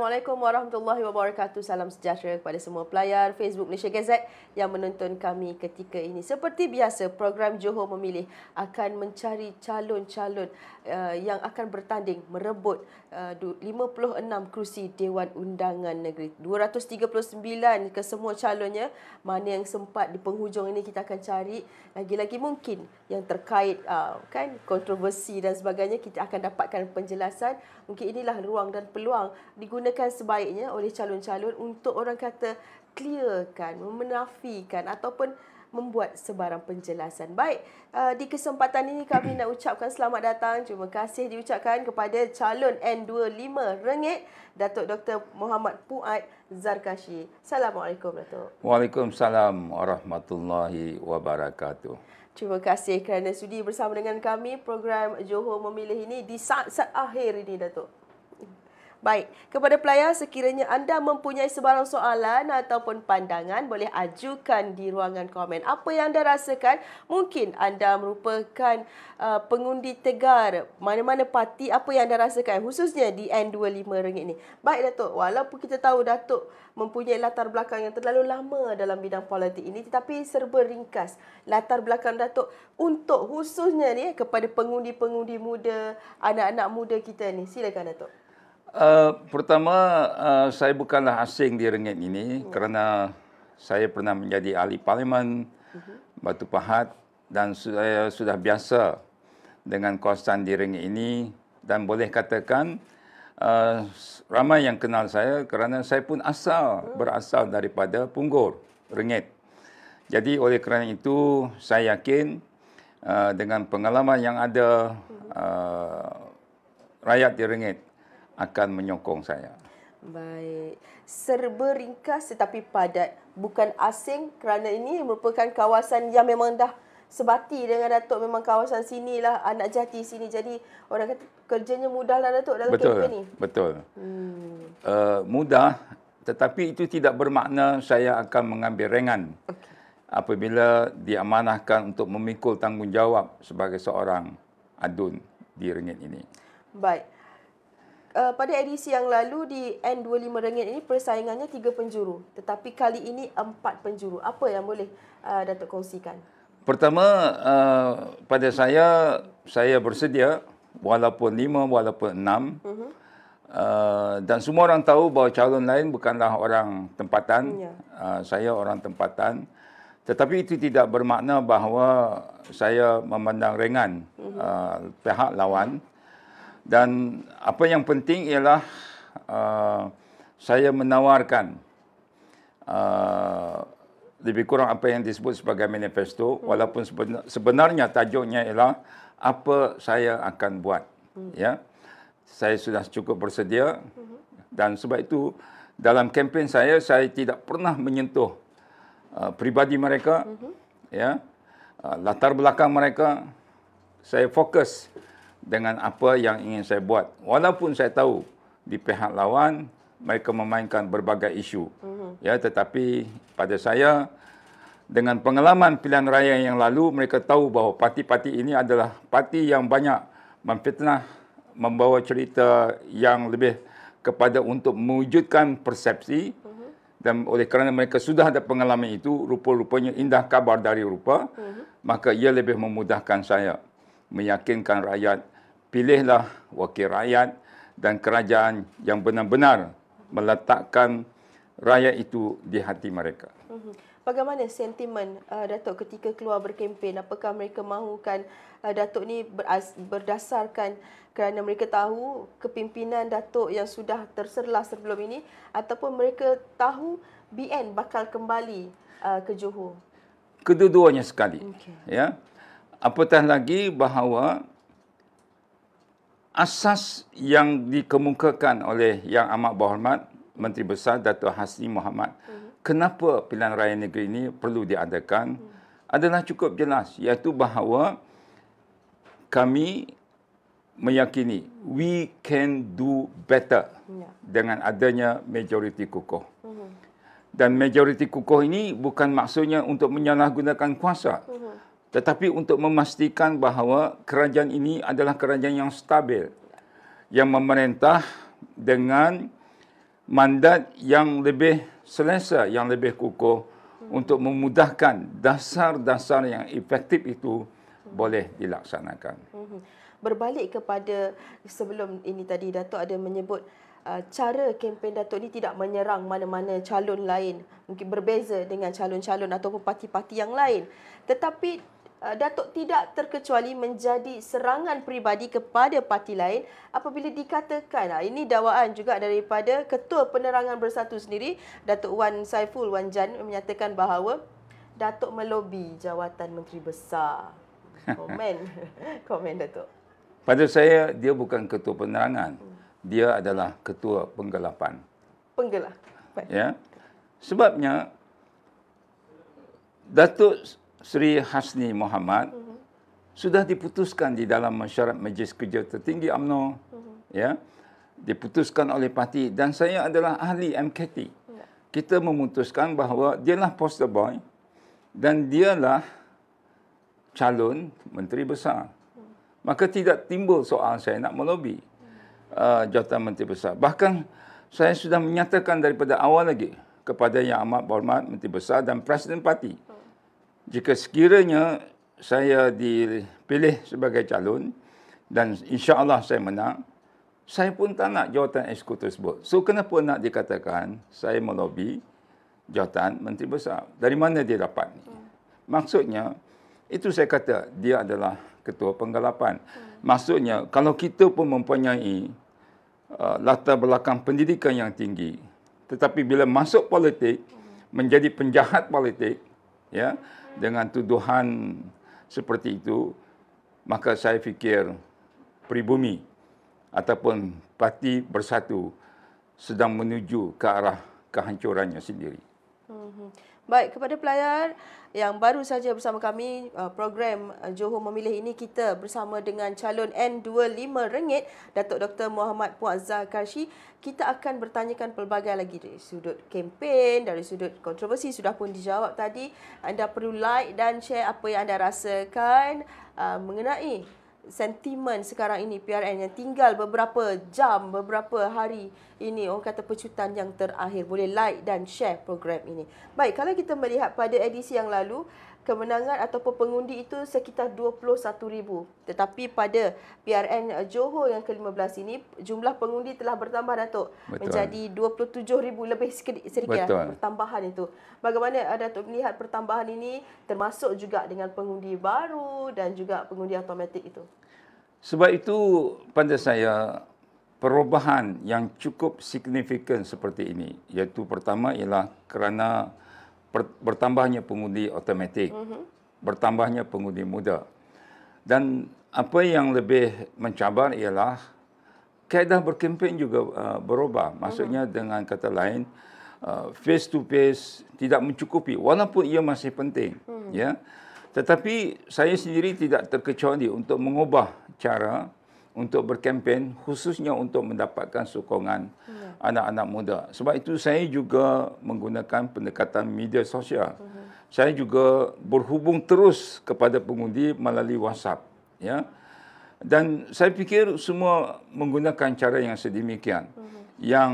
la Assalamualaikum warahmatullahi wabarakatuh. Salam sejahtera kepada semua pelayar Facebook Malaysia Gazette yang menonton kami ketika ini. Seperti biasa, program Johor Memilih akan mencari calon-calon eh, yang akan bertanding merebut 56 eh, kursi Dewan Undangan Negeri. 239 kesemua calonnya. Mana yang sempat di penghujung ini kita akan cari. Lagi-lagi mungkin yang terkait ah, kan kontroversi dan sebagainya kita akan dapatkan penjelasan. Mungkin inilah ruang dan peluang digunakan dilakukan sebaiknya oleh calon-calon untuk orang kata clearkan, menafikan ataupun membuat sebarang penjelasan. Baik, uh, di kesempatan ini kami nak ucapkan selamat datang. Terima kasih diucapkan kepada calon N25 Rengit, Datuk Dr. Muhammad Puat Zarkashi. Assalamualaikum, Datuk. Waalaikumsalam warahmatullahi wabarakatuh. Terima kasih kerana sudi bersama dengan kami program Johor Memilih ini di saat-saat akhir ini, Datuk. Baik, kepada pelayar sekiranya anda mempunyai sebarang soalan ataupun pandangan boleh ajukan di ruangan komen. Apa yang anda rasakan? Mungkin anda merupakan uh, pengundi tegar mana-mana parti apa yang anda rasakan khususnya di N25 ringgit ni. Baik Datuk, walaupun kita tahu Datuk mempunyai latar belakang yang terlalu lama dalam bidang politik ini tetapi serba ringkas latar belakang Datuk untuk khususnya ni kepada pengundi-pengundi muda, anak-anak muda kita ni. Silakan Datuk. Eh, pertama, uh, saya bukanlah asing di Rengit ini hmm. kerana saya pernah menjadi ahli parlimen hmm. Batu Pahat dan saya sudah biasa dengan kawasan di Rengit ini dan boleh katakan uh, ramai yang kenal saya kerana saya pun asal hmm. berasal daripada Punggur, Rengit. Jadi oleh kerana itu saya yakin uh, dengan pengalaman yang ada uh, rakyat di Rengit akan menyokong saya. Baik. Serba ringkas tetapi padat. Bukan asing kerana ini merupakan kawasan yang memang dah sebati dengan Datuk. Memang kawasan sini lah anak jati sini. Jadi orang kata kerjanya mudah lah Datuk dalam Betul. kerja ini. Betul. Hmm. Uh, mudah tetapi itu tidak bermakna saya akan mengambil ringan okay. apabila diamanahkan untuk memikul tanggungjawab sebagai seorang adun di ringgit ini. Baik uh, pada edisi yang lalu di N25 ringgit ini persaingannya tiga penjuru tetapi kali ini empat penjuru apa yang boleh uh, Datuk kongsikan Pertama uh, pada saya saya bersedia walaupun lima walaupun enam uh-huh. Uh, dan semua orang tahu bahawa calon lain bukanlah orang tempatan. Ya. Uh, saya orang tempatan. Tetapi itu tidak bermakna bahawa saya memandang ringan uh-huh. uh, pihak lawan dan apa yang penting ialah uh, saya menawarkan uh, lebih kurang apa yang disebut sebagai manifesto hmm. walaupun sebenarnya tajuknya ialah apa saya akan buat hmm. ya saya sudah cukup bersedia hmm. dan sebab itu dalam kempen saya saya tidak pernah menyentuh uh, pribadi mereka uh-huh. ya uh, latar belakang mereka saya fokus dengan apa yang ingin saya buat. Walaupun saya tahu di pihak lawan mereka memainkan berbagai isu. Mhm. Ya, tetapi pada saya dengan pengalaman pilihan raya yang lalu mereka tahu bahawa parti-parti ini adalah parti yang banyak memfitnah, membawa cerita yang lebih kepada untuk mewujudkan persepsi mhm. dan oleh kerana mereka sudah ada pengalaman itu rupa-rupanya indah kabar dari rupa uh-huh. maka ia lebih memudahkan saya meyakinkan rakyat pilihlah wakil rakyat dan kerajaan yang benar-benar meletakkan rakyat itu di hati mereka. Mhm. Bagaimana sentimen uh, Datuk ketika keluar berkempen? Apakah mereka mahukan uh, Datuk ni berdasarkan kerana mereka tahu kepimpinan Datuk yang sudah terserlah sebelum ini ataupun mereka tahu BN bakal kembali uh, ke Johor? Kedua-duanya sekali. Okay. Ya. Apatah lagi bahawa asas yang dikemukakan oleh Yang Amat Berhormat Menteri Besar Dato Hasni Muhammad mm-hmm. kenapa pilihan raya negeri ini perlu diadakan mm-hmm. adalah cukup jelas iaitu bahawa kami meyakini we can do better yeah. dengan adanya majoriti kukuh. Mm-hmm. Dan majoriti kukuh ini bukan maksudnya untuk menyalahgunakan kuasa. Mm-hmm tetapi untuk memastikan bahawa kerajaan ini adalah kerajaan yang stabil yang memerintah dengan mandat yang lebih selesa yang lebih kukuh untuk memudahkan dasar-dasar yang efektif itu boleh dilaksanakan. Mhm. Berbalik kepada sebelum ini tadi Datuk ada menyebut uh, cara kempen Datuk ini tidak menyerang mana-mana calon lain mungkin berbeza dengan calon-calon ataupun parti-parti yang lain. Tetapi Uh, Datuk tidak terkecuali menjadi serangan peribadi kepada parti lain apabila dikatakan uh, ini dakwaan juga daripada Ketua Penerangan Bersatu sendiri Datuk Wan Saiful Wan Jan menyatakan bahawa Datuk melobi jawatan Menteri Besar. Komen, komen Datuk. Pada saya dia bukan Ketua Penerangan. Dia adalah Ketua Penggelapan. Penggelapan. Ya. Sebabnya Datuk Sri Hasni Muhammad mhm. sudah diputuskan di dalam mesyuarat Majlis Kerja Tertinggi UMNO mhm. ya diputuskan oleh parti dan saya adalah ahli MKT. Ya. Kita memutuskan bahawa dialah poster boy dan dialah calon menteri besar. Hmm. Maka tidak timbul soal saya nak melobi hmm. uh, jawatan menteri besar. Bahkan saya sudah menyatakan daripada awal lagi kepada Yang Amat Berhormat Menteri Besar dan Presiden Parti. Uh-huh jika sekiranya saya dipilih sebagai calon dan insya-Allah saya menang, saya pun tak nak jawatan eksekutif tersebut. So kenapa nak dikatakan saya melobi jawatan menteri besar? Dari mana dia dapat ni? Hmm. Maksudnya itu saya kata dia adalah ketua penggalapan. Maksudnya kalau kita pun mempunyai uh, latar belakang pendidikan yang tinggi tetapi bila masuk politik hmm. menjadi penjahat politik ya dengan tuduhan seperti itu, maka saya fikir pribumi ataupun parti bersatu sedang menuju ke arah kehancurannya sendiri. Mm-hmm. Baik, kepada pelayar yang baru saja bersama kami, uh, program uh, Johor Memilih ini kita bersama dengan calon N25 Rengit, Datuk Dr. Muhammad Puan Zakarshi. Kita akan bertanyakan pelbagai lagi dari sudut kempen, dari sudut kontroversi, sudah pun dijawab tadi. Anda perlu like dan share apa yang anda rasakan uh, mengenai sentimen sekarang ini PRN yang tinggal beberapa jam, beberapa hari ini orang kata pecutan yang terakhir. Boleh like dan share program ini. Baik, kalau kita melihat pada edisi yang lalu, kemenangan ataupun pengundi itu sekitar 21,000. Tetapi pada PRN Johor yang ke-15 ini, jumlah pengundi telah bertambah, Datuk. Betul. Menjadi 27,000 lebih sedikit, sedikit lah, pertambahan itu. Bagaimana eh, Datuk melihat pertambahan ini termasuk juga dengan pengundi baru dan juga pengundi automatik itu? Sebab itu pada saya perubahan yang cukup signifikan seperti ini. Iaitu pertama ialah kerana bertambahnya pengundi otomatik, mm-hmm. bertambahnya pengundi muda. Dan apa yang lebih mencabar ialah kaedah berkempen juga uh, berubah. Maksudnya mm-hmm. dengan kata lain, uh, face to face tidak mencukupi walaupun ia masih penting, mm-hmm. ya. Tetapi saya sendiri tidak terkecuali untuk mengubah cara untuk berkempen khususnya untuk mendapatkan sokongan yeah. anak-anak muda. Sebab itu saya juga menggunakan pendekatan media sosial. uh Saya juga berhubung terus kepada pengundi melalui WhatsApp, ya. Dan saya fikir semua menggunakan cara yang sedemikian. uh Yang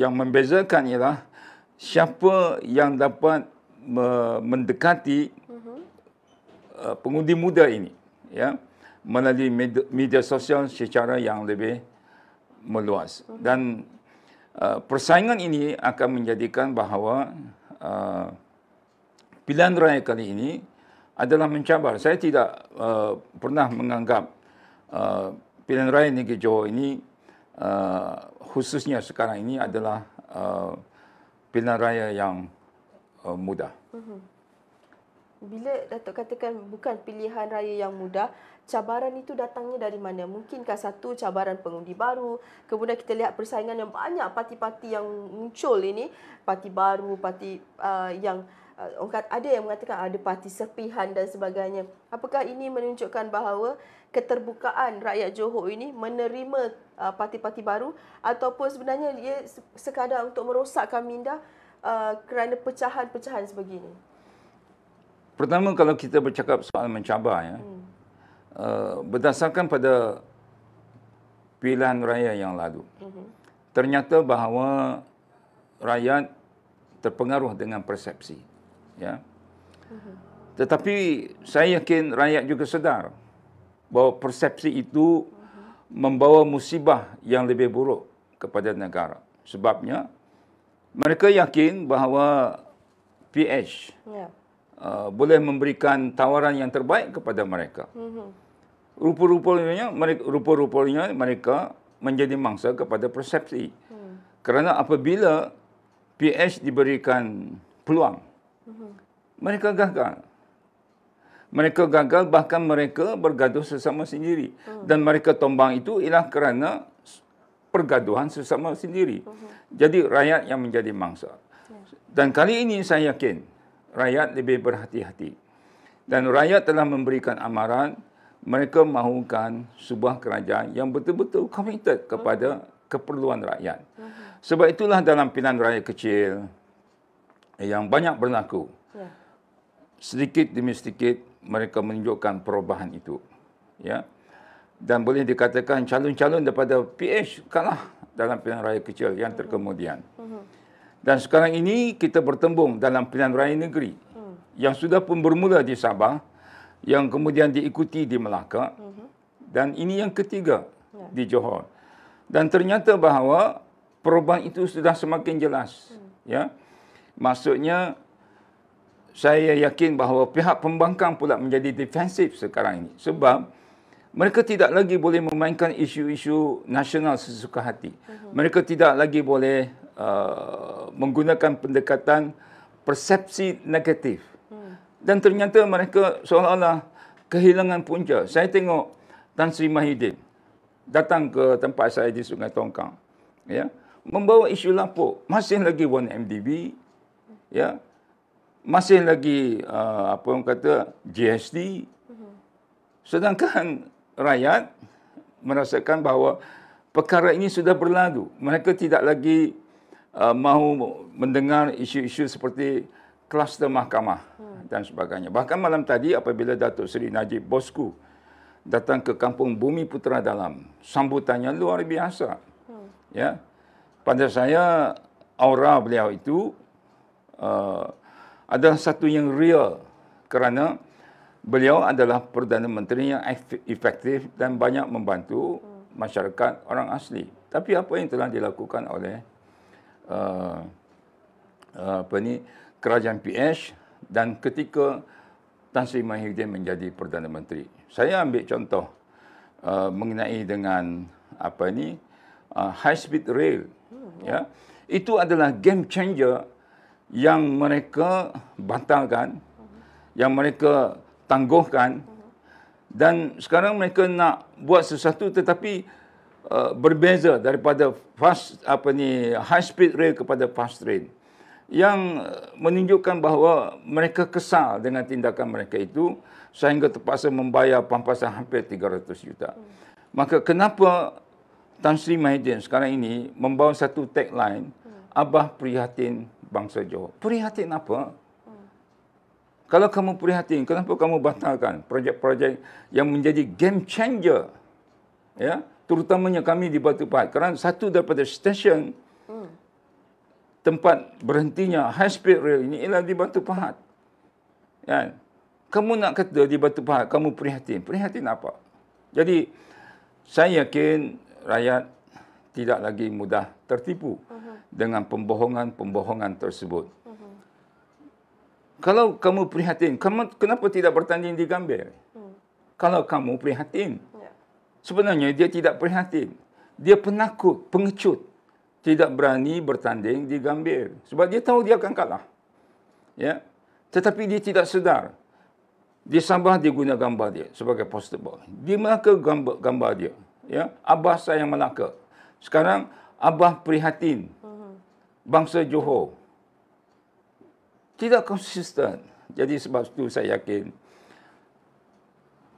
yang membezakan ialah siapa yang dapat mendekati mhm. uh pengundi muda ini, ya. Yeah melalui media, sosial secara yang lebih meluas dan uh, persaingan ini akan menjadikan bahawa uh, pilihan raya kali ini adalah mencabar saya tidak uh, pernah menganggap uh, pilihan raya negeri Johor ini uh, khususnya sekarang ini adalah uh, pilihan raya yang uh, mudah mm-hmm. bila Datuk katakan bukan pilihan raya yang mudah cabaran itu datangnya dari mana? Mungkinkah satu cabaran pengundi baru? Kemudian kita lihat persaingan yang banyak parti-parti yang muncul ini, parti baru, parti uh, yang uh, ada yang mengatakan ada parti sepihan dan sebagainya. Apakah ini menunjukkan bahawa keterbukaan rakyat Johor ini menerima uh, parti-parti baru ataupun sebenarnya ia sekadar untuk merosakkan minda uh, kerana pecahan-pecahan sebegini? Pertama kalau kita bercakap soal mencabar ya. Hmm. Uh, berdasarkan pada pilihan raya yang lalu, mm-hmm. ternyata bahawa rakyat terpengaruh dengan persepsi. Ya. Mm-hmm. Tetapi saya yakin rakyat juga sedar bahawa persepsi itu mhm. membawa musibah yang lebih buruk kepada negara. Sebabnya mereka yakin bahawa PH yeah. uh, boleh memberikan tawaran yang terbaik kepada mereka. Mm-hmm rupa-rupanya mereka rupa-rupanya mereka menjadi mangsa kepada persepsi. Hmm. Kerana apabila PH diberikan peluang, hmm. mereka gagal. Mereka gagal bahkan mereka bergaduh sesama sendiri hmm. dan mereka tombang itu ialah kerana pergaduhan sesama sendiri. Hmm. Jadi rakyat yang menjadi mangsa. Ya. Dan kali ini saya yakin rakyat lebih berhati-hati. Dan rakyat telah memberikan amaran mereka mahukan sebuah kerajaan yang betul-betul committed kepada keperluan rakyat. Mhm. Sebab itulah dalam pilihan raya kecil yang banyak berlaku, ya. sedikit demi sedikit mereka menunjukkan perubahan itu. Ya. Dan boleh dikatakan calon-calon daripada PH kalah dalam pilihan raya kecil yang mhm. terkemudian. Mhm. Dan sekarang ini kita bertembung dalam pilihan raya negeri yang sudah pun bermula di Sabah yang kemudian diikuti di Melaka mhm. dan ini yang ketiga ya. di Johor. Dan ternyata bahawa perubahan itu sudah semakin jelas. Hmm. Ya. Maksudnya saya yakin bahawa pihak pembangkang pula menjadi defensif sekarang ini sebab mereka tidak lagi boleh memainkan isu-isu nasional sesuka hati. Mhm. Mereka tidak lagi boleh uh, menggunakan pendekatan persepsi negatif dan ternyata mereka seolah-olah kehilangan punca. Saya tengok Tan Sri Mahidin datang ke tempat saya di Sungai Tongkang. Ya, membawa isu lapuk. Masih lagi 1MDB. Ya, masih lagi uh, apa yang kata GST. Sedangkan rakyat merasakan bahawa perkara ini sudah berlalu. Mereka tidak lagi uh, mahu mendengar isu-isu seperti kluster mahkamah hmm. dan sebagainya. Bahkan malam tadi apabila Datuk Seri Najib Bosku datang ke kampung Bumi Putra Dalam, sambutannya luar biasa. Hmm. Ya. Pada saya aura beliau itu uh, adalah satu yang real kerana beliau adalah perdana menteri yang efektif dan banyak membantu masyarakat orang asli. Tapi apa yang telah dilakukan oleh uh, uh, apa ni kerajaan PH dan ketika Tan Sri Mahyuddin menjadi Perdana Menteri. Saya ambil contoh uh, mengenai dengan apa ini uh, high speed rail. Hmm. Ya. Itu adalah game changer yang mereka batalkan, hmm. yang mereka tangguhkan dan sekarang mereka nak buat sesuatu tetapi uh, berbeza daripada fast apa ni high speed rail kepada fast train. Hmm yang eh, menunjukkan bahawa mereka kesal dengan tindakan mereka itu sehingga terpaksa membayar pampasan hampir 300 juta. Maka kenapa Tan Sri Mahathir sekarang ini membawa satu tagline Abah prihatin bangsa Johor. Prihatin apa? Kalau kamu prihatin, kenapa kamu batalkan projek-projek yang menjadi game changer? Ya, terutamanya kami di Batu Pahat. Kerana satu daripada stesen hmm tempat berhentinya high speed rail ini ialah di Batu Pahat. Ya. Kamu nak kata di Batu Pahat, kamu prihatin. Prihatin apa? Jadi, saya yakin rakyat tidak lagi mudah tertipu uh-huh. dengan pembohongan-pembohongan tersebut. Mhm. Kalau kamu prihatin, kamu kenapa tidak bertanding di Gambir? Hmm. Kalau kamu prihatin, yeah. sebenarnya dia tidak prihatin. Dia penakut, pengecut. Hmm tidak berani bertanding di Gambir sebab dia tahu dia akan kalah. Ya. Tetapi dia tidak sedar. Di Sabah dia guna gambar dia sebagai poster boy. Di Melaka gambar gambar dia. Ya, Abah sayang Melaka. Sekarang Abah prihatin. Hmm. Bangsa Johor. Tidak konsisten. Jadi sebab itu saya yakin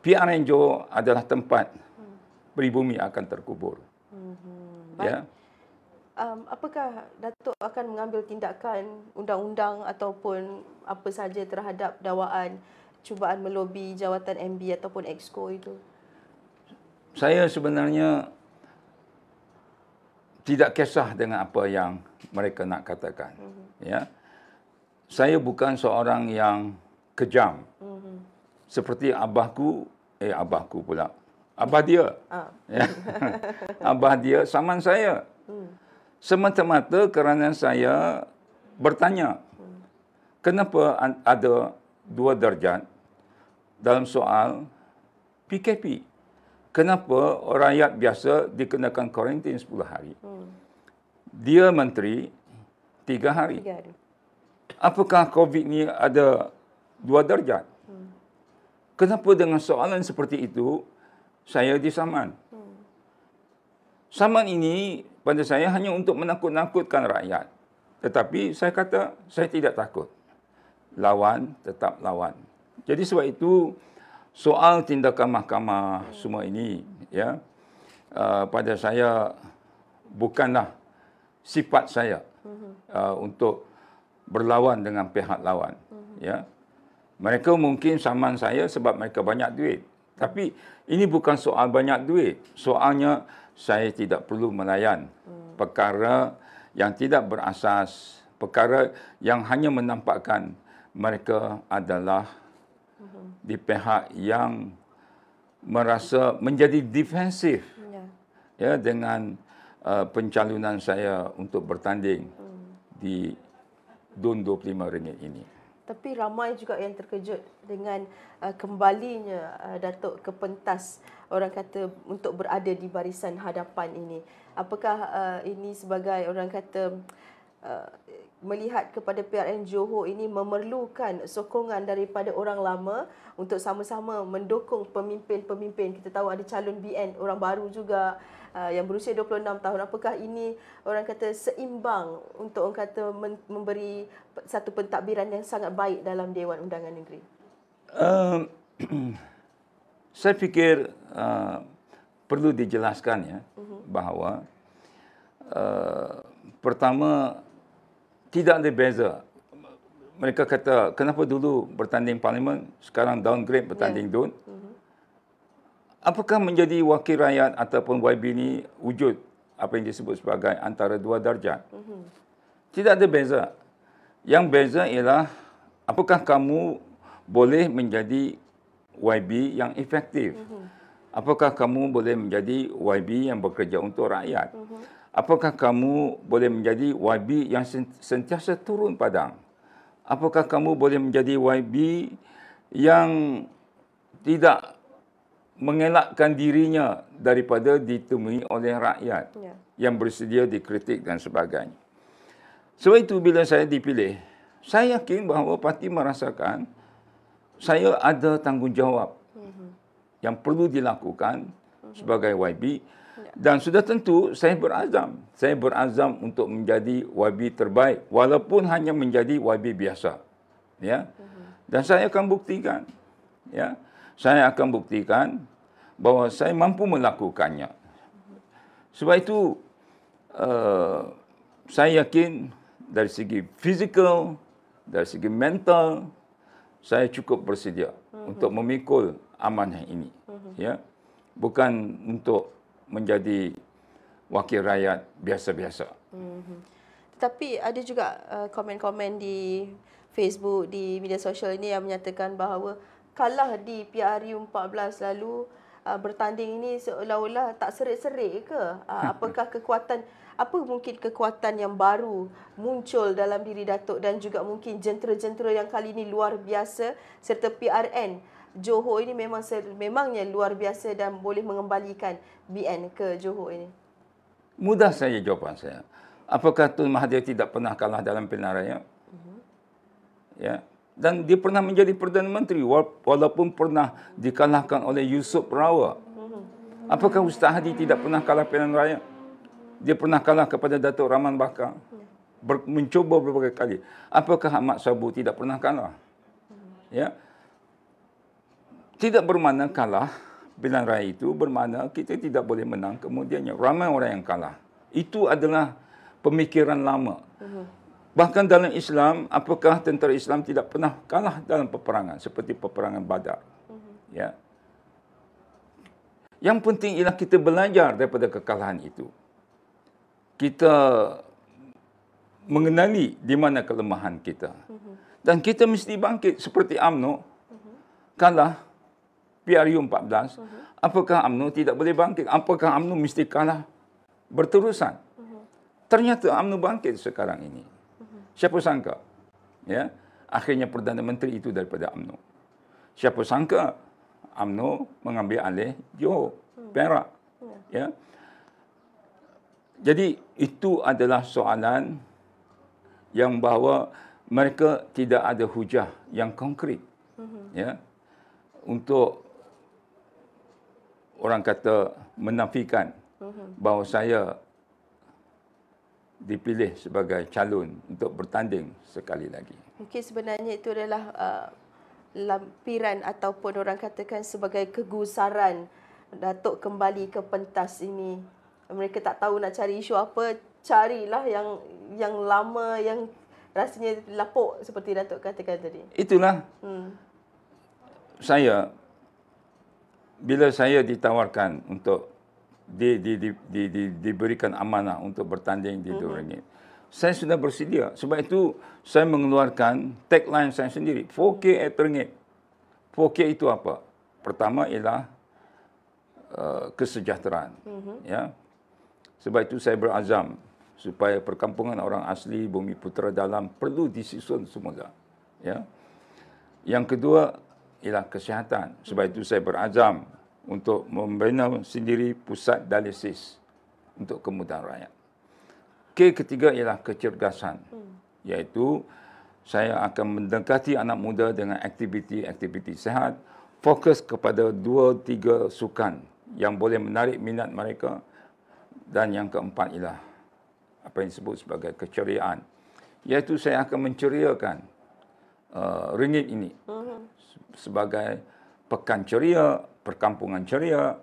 PRN Johor adalah tempat hmm. pribumi akan terkubur. Hmm. Ya. Yeah um, apakah Datuk akan mengambil tindakan undang-undang ataupun apa saja terhadap dakwaan cubaan melobi jawatan MB ataupun EXCO itu? Saya sebenarnya tidak kisah dengan apa yang mereka nak katakan. Mm-hmm. Ya. Saya bukan seorang yang kejam. Mm-hmm. Seperti abahku, eh abahku pula. Abah dia. Ah. Ya. abah dia saman saya. Mm semata-mata kerana saya bertanya kenapa ada dua darjat dalam soal PKP kenapa orang rakyat biasa dikenakan karantin 10 hari hmm. dia menteri 3 hari apakah covid ni ada dua darjat hmm. kenapa dengan soalan seperti itu saya disaman hmm. saman ini pada saya hanya untuk menakut-nakutkan rakyat. Tetapi saya kata saya tidak takut. Lawan tetap lawan. Jadi sebab itu soal tindakan mahkamah semua ini ya uh, pada saya bukanlah sifat saya uh, untuk berlawan dengan pihak lawan ya mereka mungkin saman saya sebab mereka banyak duit tapi ini bukan soal banyak duit soalnya saya tidak perlu melayan hmm. perkara yang tidak berasas, perkara yang hanya menampakkan mereka adalah di pihak yang merasa menjadi defensif ya. ya dengan uh, pencalonan saya untuk bertanding hmm. di DUN 25 ringgit ini tapi ramai juga yang terkejut dengan uh, kembalinya uh, Datuk ke pentas orang kata untuk berada di barisan hadapan ini. Apakah uh, ini sebagai orang kata uh, melihat kepada PRN Johor ini memerlukan sokongan daripada orang lama untuk sama-sama mendukung pemimpin-pemimpin. Kita tahu ada calon BN orang baru juga. Uh, yang berusia 26 tahun apakah ini orang kata seimbang untuk orang kata memberi satu pentadbiran yang sangat baik dalam Dewan Undangan Negeri um, saya fikir uh, perlu dijelaskan ya uh-huh. bahawa uh, pertama tidak ada beza mereka kata kenapa dulu bertanding parlimen sekarang downgrade bertanding yeah. DUN uh-huh apakah menjadi wakil rakyat ataupun YB ini wujud apa yang disebut sebagai antara dua darjat? Mm-hmm. Tidak ada beza. Yang beza ialah apakah kamu boleh menjadi YB yang efektif? Mm-hmm. Apakah kamu boleh menjadi YB yang bekerja untuk rakyat? Mm-hmm. Apakah kamu boleh menjadi YB yang sentiasa turun padang? Apakah kamu boleh menjadi YB yang tidak mengelakkan dirinya daripada ditemui oleh rakyat yeah. yang bersedia dikritik dan sebagainya. Sebab itu bila saya dipilih, saya yakin bahawa parti merasakan saya ada tanggungjawab mm-hmm. yang perlu dilakukan mm-hmm. sebagai YB yeah. dan sudah tentu saya berazam, saya berazam untuk menjadi YB terbaik walaupun hanya menjadi YB biasa. Ya. Mm-hmm. Dan saya akan buktikan. Ya saya akan buktikan bahawa saya mampu melakukannya. Sebab itu, uh, saya yakin dari segi fizikal, dari segi mental, saya cukup bersedia mm-hmm. untuk memikul amanah ini. Mm-hmm. Ya? Bukan untuk menjadi wakil rakyat biasa-biasa. mm Tetapi ada juga eh, komen-komen di Facebook, di media sosial ini yang menyatakan bahawa kalah di PRU 14 lalu uh, bertanding ini seolah-olah tak serik-serik ke? Uh, apakah kekuatan apa mungkin kekuatan yang baru muncul dalam diri Datuk dan juga mungkin jentera-jentera yang kali ini luar biasa serta PRN Johor ini memang memangnya luar biasa dan boleh mengembalikan BN ke Johor ini. Mudah saja jawapan saya. Apakah Tun Mahathir tidak pernah kalah dalam pilihan raya? Uh-huh. Ya, dan dia pernah menjadi perdana menteri walaupun pernah dikalahkan oleh Yusuf Rawa. Mhm. Apakah Ustaz Hadi tidak pernah kalah pilihan raya? Dia pernah kalah kepada Datuk Rahman Bakar. Mhm. Ber- mencuba berbagai kali. Apakah Ahmad Sabu tidak pernah kalah? Mhm. Ya. Tidak bermakna kalah pilihan raya itu bermakna kita tidak boleh menang kemudiannya. Ramai orang yang kalah. Itu adalah pemikiran lama. Bahkan dalam Islam, apakah tentera Islam tidak pernah kalah dalam peperangan seperti peperangan Badar. Mm-hmm. Ya. Yang penting ialah kita belajar daripada kekalahan itu. Kita mengenali di mana kelemahan kita. Mm-hmm. Dan kita mesti bangkit seperti UMNO mm-hmm. kalah PRU 14. Mm-hmm. Apakah UMNO tidak boleh bangkit? Apakah UMNO mesti kalah berterusan? Mm-hmm. Ternyata UMNO bangkit sekarang ini. Siapa sangka? Ya, akhirnya Perdana Menteri itu daripada AMNO. Siapa sangka AMNO mengambil alih Johor, hmm. Perak. Hmm. Ya. Jadi itu adalah soalan yang bahawa mereka tidak ada hujah yang konkret. Hmm. Ya. Untuk orang kata menafikan bahawa saya dipilih sebagai calon untuk bertanding sekali lagi. Mungkin sebenarnya itu adalah uh, lampiran ataupun orang katakan sebagai kegusaran Datuk kembali ke pentas ini. Mereka tak tahu nak cari isu apa, carilah yang yang lama yang rasanya lapuk seperti Datuk katakan tadi. Itulah. Hmm. Saya bila saya ditawarkan untuk di, di, di, di, di, diberikan amanah untuk bertanding di mm-hmm. rm Saya sudah bersedia. Sebab itu, saya mengeluarkan tagline saya sendiri. 4K at RM2. 4K itu apa? Pertama ialah uh, kesejahteraan. Mm-hmm. Ya? Sebab itu, saya berazam supaya perkampungan orang asli Bumi Putera Dalam perlu disusun semula. Ya? Yang kedua ialah kesihatan. Sebab mhm. itu saya berazam untuk membina sendiri pusat dialisis untuk kemudahan rakyat. K ketiga ialah kecergasan hmm. iaitu saya akan mendekati anak muda dengan aktiviti-aktiviti sehat, fokus kepada dua tiga sukan yang boleh menarik minat mereka dan yang keempat ialah apa yang disebut sebagai keceriaan iaitu saya akan menceriakan uh, ringgit ini uh-huh. sebagai pekan ceria perkampungan ceria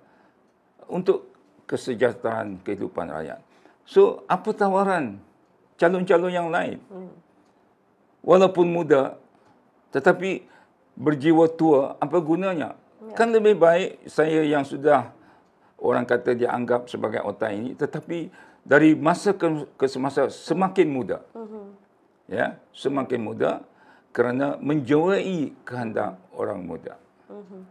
untuk kesejahteraan kehidupan rakyat. So, apa tawaran calon-calon yang lain? Hmm. Walaupun muda tetapi berjiwa tua, apa gunanya? Ya. Kan lebih baik saya yang sudah orang kata dia anggap sebagai otak ini tetapi dari masa ke, ke semasa semakin muda. Uh-huh. Ya, semakin muda kerana menjauhi kehendak orang muda. Uh-huh.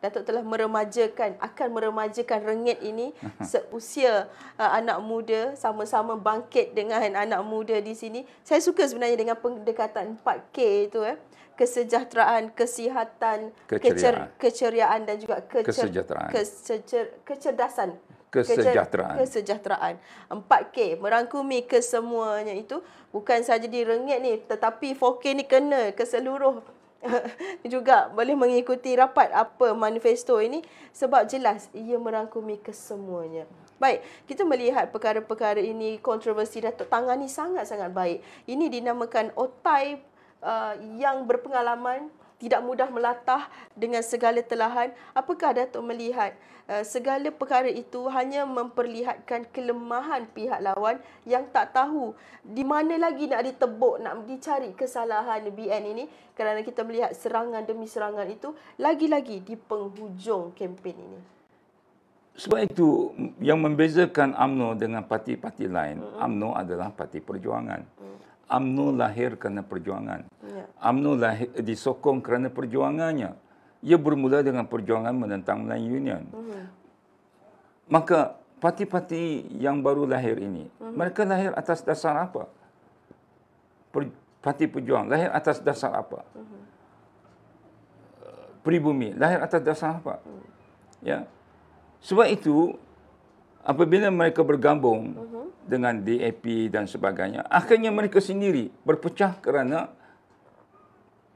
Datuk telah meremajakan akan meremajakan rengit ini seusia uh, anak muda sama-sama bangkit dengan anak muda di sini. Saya suka sebenarnya dengan pendekatan 4K itu eh. Kesejahteraan, kesihatan, keceriaan, keceriaan dan juga kecer- kesejahteraan. Kecer- kecerdasan. Kesejahteraan. kesejahteraan. 4K merangkumi kesemuanya itu bukan saja di rengit ni tetapi 4K ni kena ke seluruh juga boleh mengikuti rapat apa manifesto ini sebab jelas ia merangkumi kesemuanya. Baik, kita melihat perkara-perkara ini kontroversi dan tangani sangat-sangat baik. Ini dinamakan otai uh, yang berpengalaman tidak mudah melatah dengan segala telahan. Apakah Datuk melihat eh, segala perkara itu hanya memperlihatkan kelemahan pihak lawan yang tak tahu di mana lagi nak ditebuk, nak dicari kesalahan BN ini kerana kita melihat serangan demi serangan itu lagi-lagi di penghujung kempen ini. Sebab itu yang membezakan AMNO dengan parti-parti lain, AMNO adalah parti perjuangan. Mm. AMNO lahir kerana perjuangan. Ya. lahir, disokong kerana perjuangannya. Ia bermula dengan perjuangan menentang Melayu Union. uh Maka parti-parti yang baru lahir ini, uh mereka lahir atas dasar apa? Per, parti pejuang lahir atas dasar apa? Uh-huh. lahir atas dasar apa? Ya. Sebab itu apabila mereka bergabung uh-huh. dengan DAP dan sebagainya, akhirnya mereka sendiri berpecah kerana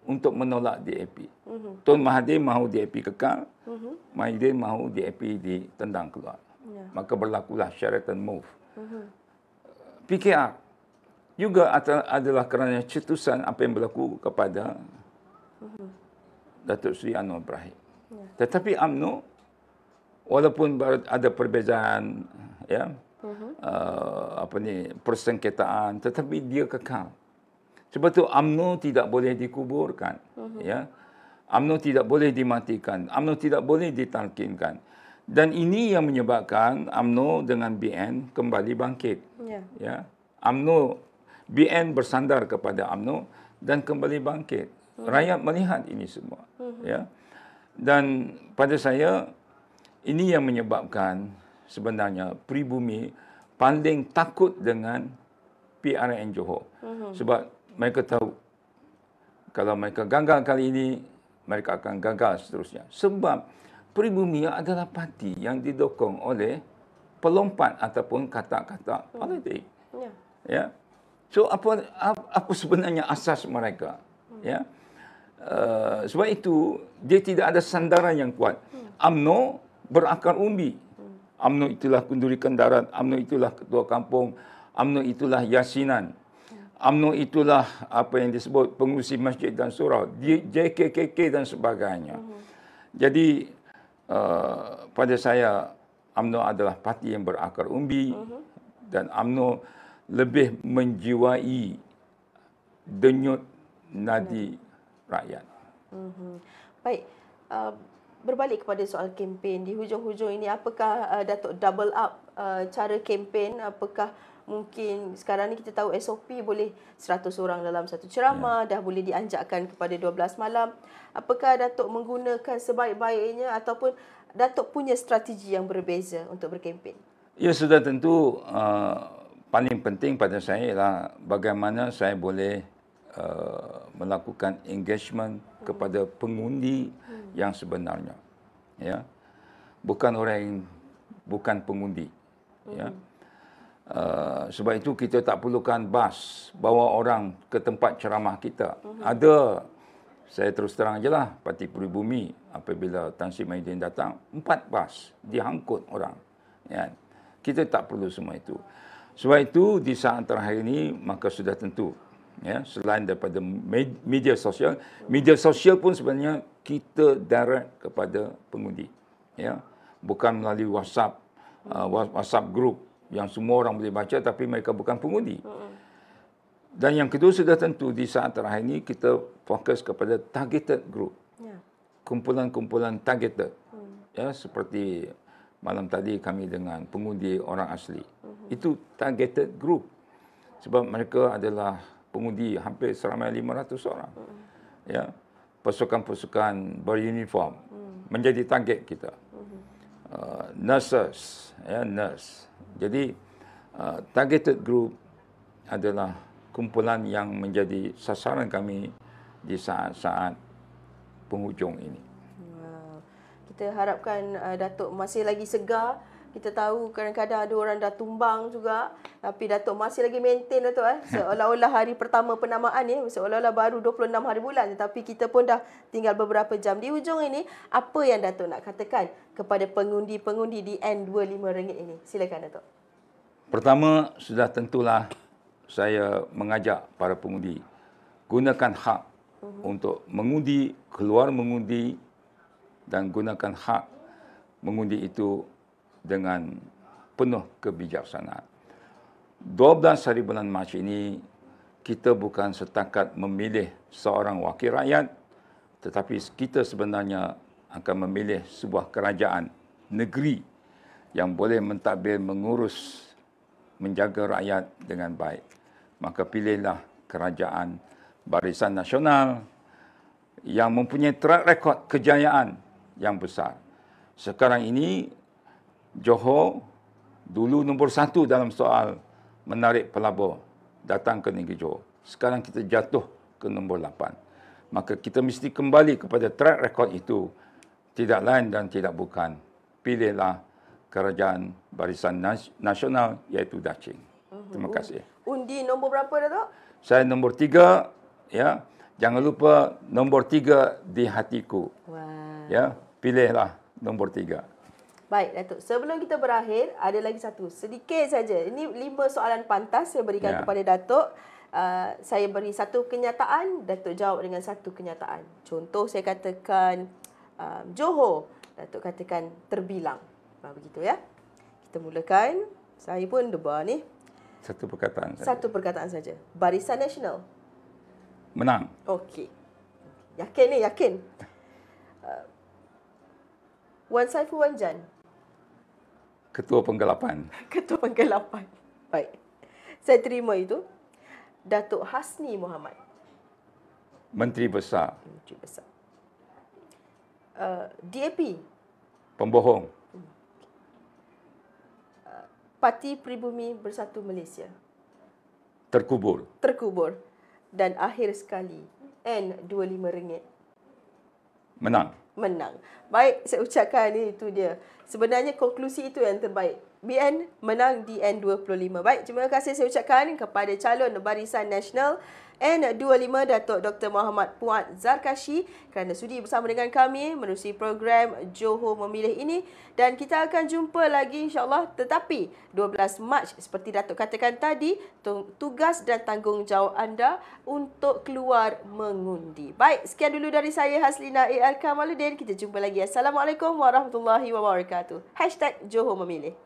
untuk menolak DAP. Uh-huh. Mhm. Tun Mahathir mahu DAP kekal, uh-huh. Mahathir mahu DAP ditendang keluar. Yeah. Maka berlakulah Sheraton Move. Uh-huh. Mhm. PKR juga adalah kerana cetusan apa yang berlaku kepada uh-huh. Datuk Sri Anwar Ibrahim. Yeah. Tetapi UMNO, walaupun ada perbezaan, ya, uh-huh. uh, apa ni persengketaan, tetapi dia kekal. Sebab itu UMNO tidak boleh dikuburkan. Uh-huh. Ya. UMNO tidak boleh dimatikan. UMNO tidak boleh ditalkinkan. Dan ini yang menyebabkan UMNO dengan BN kembali bangkit. Yeah. Ya. UMNO, ya. BN bersandar kepada UMNO dan kembali bangkit. Uh-huh. Rakyat melihat ini semua. Uh-huh. Ya. Dan pada saya, ini yang menyebabkan sebenarnya pribumi paling takut dengan PRN Johor. Uh-huh. Sebab mereka tahu kalau mereka gagal kali ini, mereka akan gagal seterusnya. Sebab peribumi adalah parti yang didokong oleh pelompat ataupun kata-kata hmm. politik. Ya. ya. So apa apa sebenarnya asas mereka? Hmm. Ya. Uh, sebab itu dia tidak ada sandaran yang kuat. AMNO hmm. berakar umbi. AMNO itulah kunduri kendaraan, AMNO itulah ketua kampung, AMNO itulah yasinan. UMNO itulah apa yang disebut pengurusi masjid dan surau, JKKK dan sebagainya. Mm-hmm. Jadi uh, pada saya UMNO adalah parti yang berakar umbi mm-hmm. dan UMNO lebih menjiwai denyut nadi mm-hmm. rakyat. Mm-hmm. Baik, uh, berbalik kepada soal kempen di hujung-hujung ini apakah uh, Datuk double up uh, cara kempen apakah mungkin sekarang ni kita tahu SOP boleh 100 orang dalam satu ceramah ya. dah boleh dianjakkan kepada 12 malam apakah datuk menggunakan sebaik-baiknya ataupun datuk punya strategi yang berbeza untuk berkempen ya sudah tentu uh, paling penting pada saya ialah bagaimana saya boleh uh, melakukan engagement hmm. kepada pengundi hmm. yang sebenarnya ya bukan orang yang bukan pengundi ya. hmm. ya Uh, sebab itu kita tak perlukan bas bawa orang ke tempat ceramah kita. Uh-huh. Ada saya terus terang je lah Parti Bumi. apabila Tan Sri Mahidin datang empat bas dihangkut orang. Ya. Kita tak perlu semua itu. Sebab itu di saat terakhir ini maka sudah tentu ya selain daripada media sosial media sosial pun sebenarnya kita direct kepada pengundi ya bukan melalui WhatsApp uh, WhatsApp group yang semua orang boleh baca tapi mereka bukan pengundi. Dan yang kedua sudah tentu di saat terakhir ini kita fokus kepada targeted group. Ya. Kumpulan-kumpulan targeted. Mm. Ya seperti malam tadi kami dengan pengundi orang asli. Mm-hmm. Itu targeted group. Sebab mereka adalah pengundi hampir seramai 500 orang. Ya. Pasukan-pasukan beruniform mm. menjadi target kita uh, nurses ya nurse jadi uh, targeted group adalah kumpulan yang menjadi sasaran kami di saat-saat penghujung ini kita harapkan uh, datuk masih lagi segar kita tahu kadang-kadang ada orang dah tumbang juga tapi Datuk masih lagi maintain Datuk eh seolah-olah hari pertama penamaan ni seolah-olah baru 26 hari bulan Tapi kita pun dah tinggal beberapa jam di hujung ini apa yang Datuk nak katakan kepada pengundi-pengundi di N25 ringgit ini silakan Datuk Pertama sudah tentulah saya mengajak para pengundi gunakan hak uh-huh. untuk mengundi keluar mengundi dan gunakan hak mengundi itu dengan penuh kebijaksanaan. 12 hari bulan Mac ini kita bukan setakat memilih seorang wakil rakyat tetapi kita sebenarnya akan memilih sebuah kerajaan negeri yang boleh mentadbir mengurus menjaga rakyat dengan baik. Maka pilihlah kerajaan Barisan Nasional yang mempunyai track record kejayaan yang besar. Sekarang ini Johor dulu nombor satu dalam soal menarik pelabur datang ke negeri Johor. Sekarang kita jatuh ke nombor lapan. Maka kita mesti kembali kepada track record itu. Tidak lain dan tidak bukan. Pilihlah kerajaan barisan nasional iaitu Dacing. Mhm. Terima kasih. Undi nombor berapa, Datuk? Saya nombor tiga. Ya. Jangan lupa nombor tiga di hatiku. Wow. Ya. Pilihlah nombor tiga. Baik, Datuk. Sebelum kita berakhir, ada lagi satu. Sedikit saja. Ini lima soalan pantas saya berikan ya. kepada Datuk. Uh, saya beri satu kenyataan, Datuk jawab dengan satu kenyataan. Contoh saya katakan uh, Johor, Datuk katakan terbilang. Nah, begitu ya. Kita mulakan. Saya pun debar ni. Satu perkataan saja. Satu perkataan saja. Barisan Nasional. Menang. Okey. Yakin ni, yakin. Uh, Wan Saifu Wan Jan. Ketua Penggelapan. Ketua Penggelapan. Baik. Saya terima itu. Datuk Hasni Muhammad. Menteri Besar. Menteri Besar. Uh, eh, DAP. Pembohong. Eh, Parti Pribumi Bersatu Malaysia. Terkubur. Terkubur. Dan akhir sekali, N25 ringgit. Menang menang. Baik, saya ucapkan itu dia. Sebenarnya konklusi itu yang terbaik. BN menang DN25. Baik, terima kasih saya ucapkan kepada calon Barisan Nasional N25 Datuk Dr. Muhammad Puat Zarkashi kerana sudi bersama dengan kami menerusi program Johor Memilih ini dan kita akan jumpa lagi insyaAllah tetapi 12 Mac seperti Datuk katakan tadi tugas dan tanggungjawab anda untuk keluar mengundi. Baik, sekian dulu dari saya Haslina ARK Maludin. Kita jumpa lagi. Assalamualaikum warahmatullahi wabarakatuh. Hashtag Johor Memilih.